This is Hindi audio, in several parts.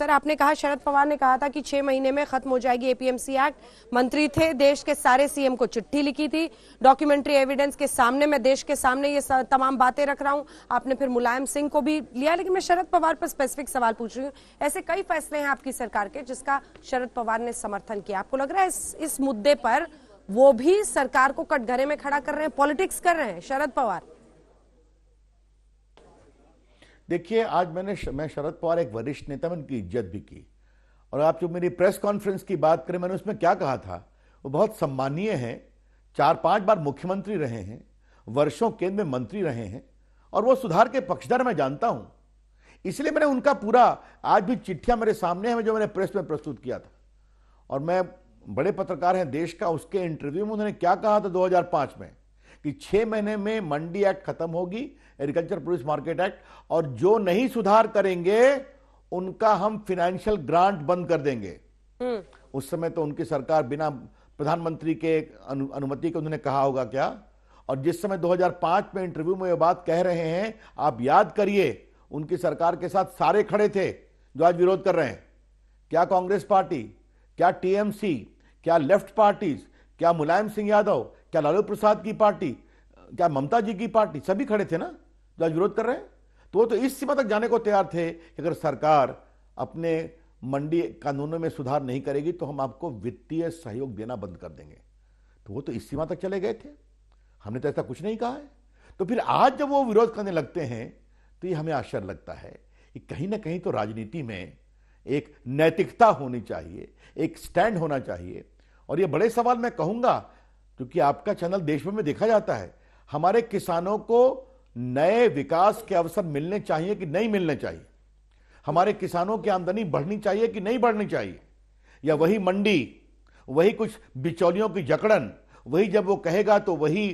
सर आपने कहा शरद पवार ने कहा था कि छह महीने में खत्म हो जाएगी एपीएमसी एक्ट मंत्री थे देश के सारे सीएम को चिट्ठी लिखी थी डॉक्यूमेंट्री एविडेंस के सामने मैं देश के सामने ये तमाम बातें रख रहा हूं आपने फिर मुलायम सिंह को भी लिया लेकिन मैं शरद पवार पर स्पेसिफिक सवाल पूछ रही हूँ ऐसे कई फैसले हैं आपकी सरकार के जिसका शरद पवार ने समर्थन किया आपको लग रहा है इस, इस मुद्दे पर वो भी सरकार को कटघरे में खड़ा कर रहे हैं पॉलिटिक्स कर रहे हैं शरद पवार देखिए आज मैंने मैं शरद पवार एक वरिष्ठ नेता में उनकी इज्जत भी की और आप जो मेरी प्रेस कॉन्फ्रेंस की बात करें मैंने उसमें क्या कहा था वो बहुत सम्मानीय है चार पांच बार मुख्यमंत्री रहे हैं वर्षों केंद्र में मंत्री रहे हैं और वो सुधार के पक्षधर मैं जानता हूं इसलिए मैंने उनका पूरा आज भी चिट्ठियां मेरे सामने हैं जो मैंने प्रेस में प्रस्तुत किया था और मैं बड़े पत्रकार हैं देश का उसके इंटरव्यू में उन्होंने क्या कहा था 2005 में कि छह महीने में मंडी एक्ट खत्म होगी एग्रीकल्चर प्रोड्यूस मार्केट एक्ट और जो नहीं सुधार करेंगे उनका हम फिनेंशियल ग्रांट बंद कर देंगे हम्म। उस समय तो उनकी सरकार बिना प्रधानमंत्री के अनु, अनुमति के उन्होंने कहा होगा क्या और जिस समय 2005 में इंटरव्यू में ये बात कह रहे हैं आप याद करिए उनकी सरकार के साथ सारे खड़े थे जो आज विरोध कर रहे हैं क्या कांग्रेस पार्टी क्या टीएमसी क्या लेफ्ट पार्टीज क्या मुलायम सिंह यादव क्या लालू प्रसाद की पार्टी क्या ममता जी की पार्टी सभी खड़े थे ना जो आज विरोध कर रहे हैं तो वो तो इस सीमा तक जाने को तैयार थे कि अगर सरकार अपने मंडी कानूनों में सुधार नहीं करेगी तो हम आपको वित्तीय सहयोग देना बंद कर देंगे तो वो तो इस सीमा तक चले गए थे हमने तो ऐसा कुछ नहीं कहा है तो फिर आज जब वो विरोध करने लगते हैं तो ये हमें आश्चर्य लगता है कि कहीं ना कहीं तो राजनीति में एक नैतिकता होनी चाहिए एक स्टैंड होना चाहिए और ये बड़े सवाल मैं कहूँगा क्योंकि आपका चैनल देश भर में देखा जाता है हमारे किसानों को नए विकास के अवसर मिलने चाहिए कि नहीं मिलने चाहिए हमारे किसानों की आमदनी बढ़नी चाहिए कि नहीं बढ़नी चाहिए या वही मंडी वही कुछ बिचौलियों की जकड़न वही जब वो कहेगा तो वही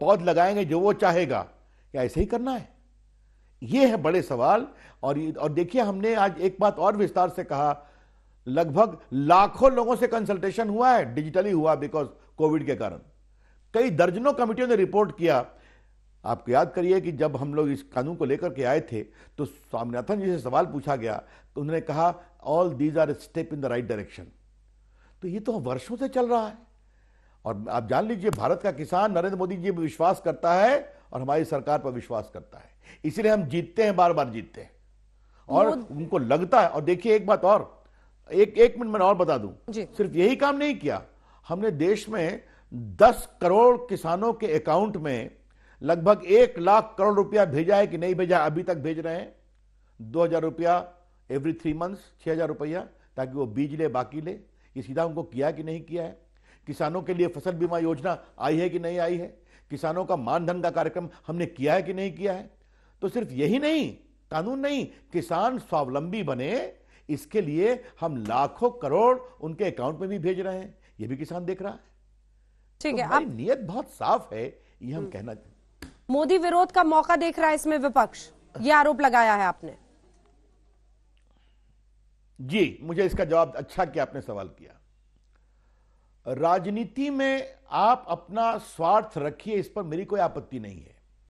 पौध लगाएंगे जो वो चाहेगा या ऐसे ही करना है ये है बड़े सवाल और और देखिए हमने आज एक बात और विस्तार से कहा लगभग लाखों लोगों से कंसल्टेशन हुआ है डिजिटली हुआ बिकॉज कोविड के कारण कई दर्जनों कमिटियों ने रिपोर्ट किया आप याद करिए कि जब हम लोग इस कानून को लेकर के आए थे तो स्वामीनाथन जी से सवाल पूछा गया तो उन्होंने कहा all these are step in the right direction तो ये तो वर्षों से चल रहा है और आप जान लीजिए भारत का किसान नरेंद्र मोदी जी पर विश्वास करता है और हमारी सरकार पर विश्वास करता है इसीलिए हम जीतते हैं बार बार जीतते हैं और उनको लगता है और देखिए एक बात और एक एक मिनट मैं और बता दूं सिर्फ यही काम नहीं किया हमने देश में 10 करोड़ किसानों के अकाउंट में लगभग एक लाख करोड़ रुपया भेजा है कि नहीं भेजा अभी तक भेज रहे हैं दो हजार रुपया एवरी थ्री मंथ्स छह हजार रुपया ताकि वो बीज ले बाकी ले ये सीधा उनको किया कि नहीं किया है किसानों के लिए फसल बीमा योजना आई है कि नहीं आई है किसानों का मानधन का कार्यक्रम हमने किया है कि नहीं किया है तो सिर्फ यही नहीं कानून नहीं किसान स्वावलंबी बने इसके लिए हम लाखों करोड़ उनके अकाउंट में भी भेज रहे हैं ये भी किसान देख रहा है ठीक तो है अब नियत बहुत साफ है ये हम हम्म। कहना मोदी विरोध का मौका देख रहा है इसमें विपक्ष ये आरोप लगाया है आपने जी मुझे इसका जवाब अच्छा किया आपने सवाल किया राजनीति में आप अपना स्वार्थ रखिए इस पर मेरी कोई आपत्ति नहीं है